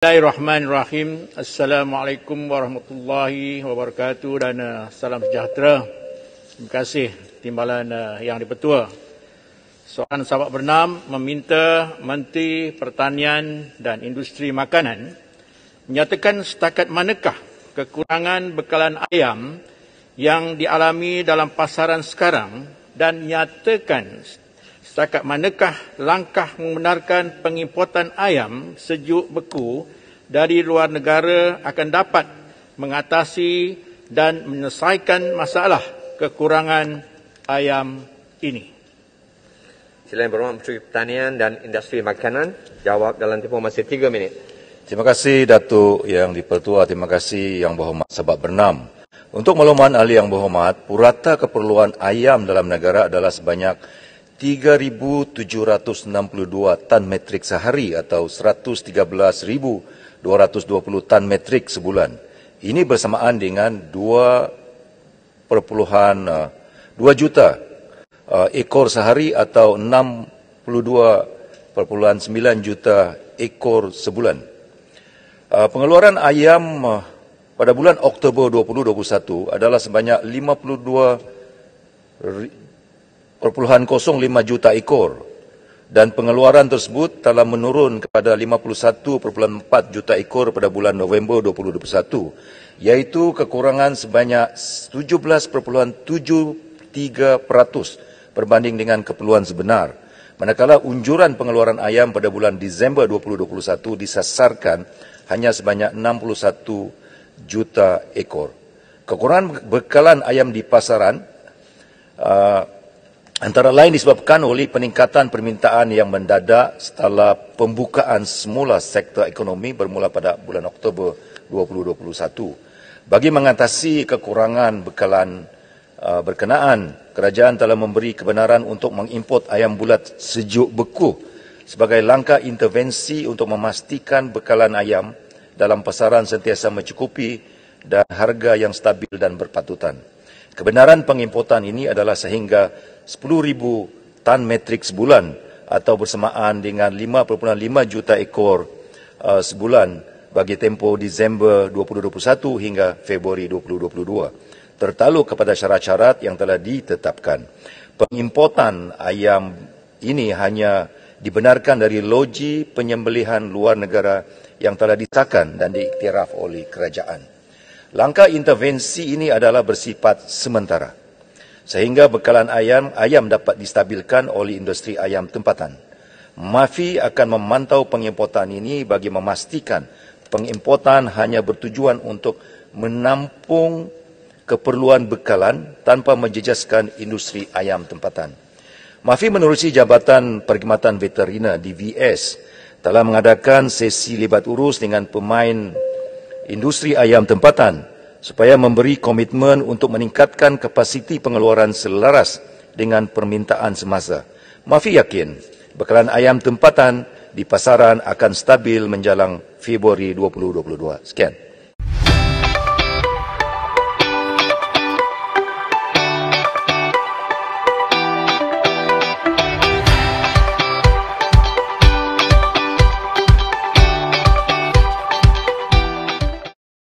Bismillahirrahmanirrahim. Assalamualaikum warahmatullahi wabarakatuh dan uh, salam sejahtera. Terima kasih timbalan uh, yang dipertua. Soalan sahabat bernam meminta Menteri Pertanian dan Industri Makanan menyatakan setakat manakah kekurangan bekalan ayam yang dialami dalam pasaran sekarang dan nyatakan setakat manakah langkah membenarkan pengimportan ayam sejuk beku dari luar negara akan dapat mengatasi dan menyelesaikan masalah kekurangan ayam ini. Sila yang berhormat Menteri Pertanian dan Industri Makanan jawab dalam tempoh masa tiga minit. Terima kasih Datuk Yang Dipertua, terima kasih Yang Berhormat sebab bernam. Untuk makluman ahli Yang Berhormat, purata keperluan ayam dalam negara adalah sebanyak 3,762 tan metrik sehari atau 113,220 tan metrik sebulan. Ini bersamaan dengan 2.2 eh, juta eh, ekor sehari atau 62.9 juta ekor sebulan. Eh, pengeluaran ayam pada bulan Oktober 2021 adalah sebanyak 52 Perpuluhan kosong 1.05 juta ekor dan pengeluaran tersebut telah menurun kepada 51.4 juta ekor pada bulan November 2021 iaitu kekurangan sebanyak 17.73% berbanding dengan keperluan sebenar manakala unjuran pengeluaran ayam pada bulan Disember 2021 disasarkan hanya sebanyak 61 juta ekor kekurangan bekalan ayam di pasaran uh, Antara lain disebabkan oleh peningkatan permintaan yang mendadak setelah pembukaan semula sektor ekonomi bermula pada bulan Oktober 2021. Bagi mengatasi kekurangan bekalan uh, berkenaan, kerajaan telah memberi kebenaran untuk mengimport ayam bulat sejuk beku sebagai langkah intervensi untuk memastikan bekalan ayam dalam pasaran sentiasa mencukupi dan harga yang stabil dan berpatutan. Kebenaran pengimportan ini adalah sehingga 10,000 tan metrik sebulan atau bersamaan dengan 5.5 juta ekor uh, sebulan bagi tempo Disember 2021 hingga Februari 2022 tertaluk kepada syarat-syarat yang telah ditetapkan. Pengimportan ayam ini hanya dibenarkan dari loji penyembelihan luar negara yang telah disahkan dan diiktiraf oleh kerajaan. Langkah intervensi ini adalah bersifat sementara sehingga bekalan ayam ayam dapat distabilkan oleh industri ayam tempatan. Mafi akan memantau pengimportan ini bagi memastikan pengimportan hanya bertujuan untuk menampung keperluan bekalan tanpa menjejaskan industri ayam tempatan. Mafi menerusi Jabatan Perkhidmatan Veterina di V.S telah mengadakan sesi libat urus dengan pemain industri ayam tempatan supaya memberi komitmen untuk meningkatkan kapasiti pengeluaran selaras dengan permintaan semasa. Mafi yakin bekalan ayam tempatan di pasaran akan stabil menjelang Februari 2022. Sekian.